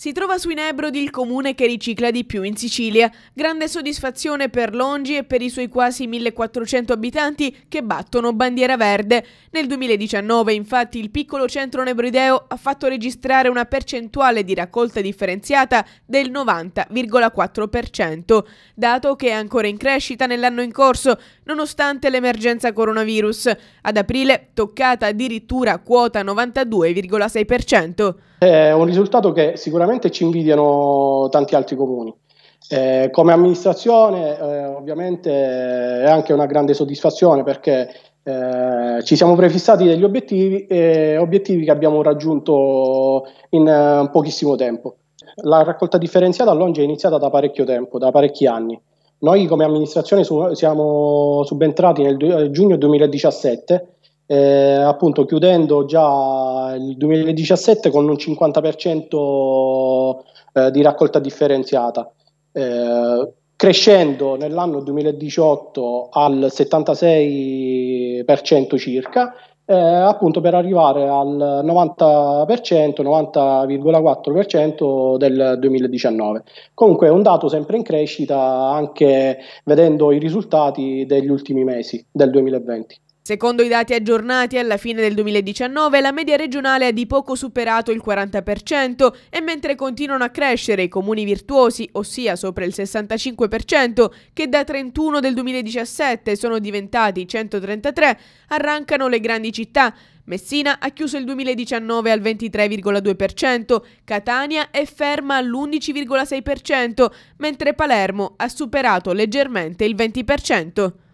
Si trova su Inebrodi il comune che ricicla di più in Sicilia. Grande soddisfazione per Longi e per i suoi quasi 1400 abitanti che battono bandiera verde. Nel 2019 infatti il piccolo centro nebrideo ha fatto registrare una percentuale di raccolta differenziata del 90,4%, dato che è ancora in crescita nell'anno in corso, nonostante l'emergenza coronavirus. Ad aprile toccata addirittura quota 92,6%. È un risultato che sicuramente sicuramente ci invidiano tanti altri comuni. Eh, come amministrazione eh, ovviamente eh, è anche una grande soddisfazione perché eh, ci siamo prefissati degli obiettivi e obiettivi che abbiamo raggiunto in eh, pochissimo tempo. La raccolta differenziata a Longe è iniziata da parecchio tempo, da parecchi anni. Noi come amministrazione su, siamo subentrati nel eh, giugno 2017 eh, appunto chiudendo già il 2017 con un 50% eh, di raccolta differenziata, eh, crescendo nell'anno 2018 al 76% circa, eh, appunto per arrivare al 90%, 90,4% del 2019. Comunque è un dato sempre in crescita anche vedendo i risultati degli ultimi mesi del 2020. Secondo i dati aggiornati alla fine del 2019 la media regionale ha di poco superato il 40% e mentre continuano a crescere i comuni virtuosi, ossia sopra il 65%, che da 31 del 2017 sono diventati 133, arrancano le grandi città. Messina ha chiuso il 2019 al 23,2%, Catania è ferma all'11,6%, mentre Palermo ha superato leggermente il 20%.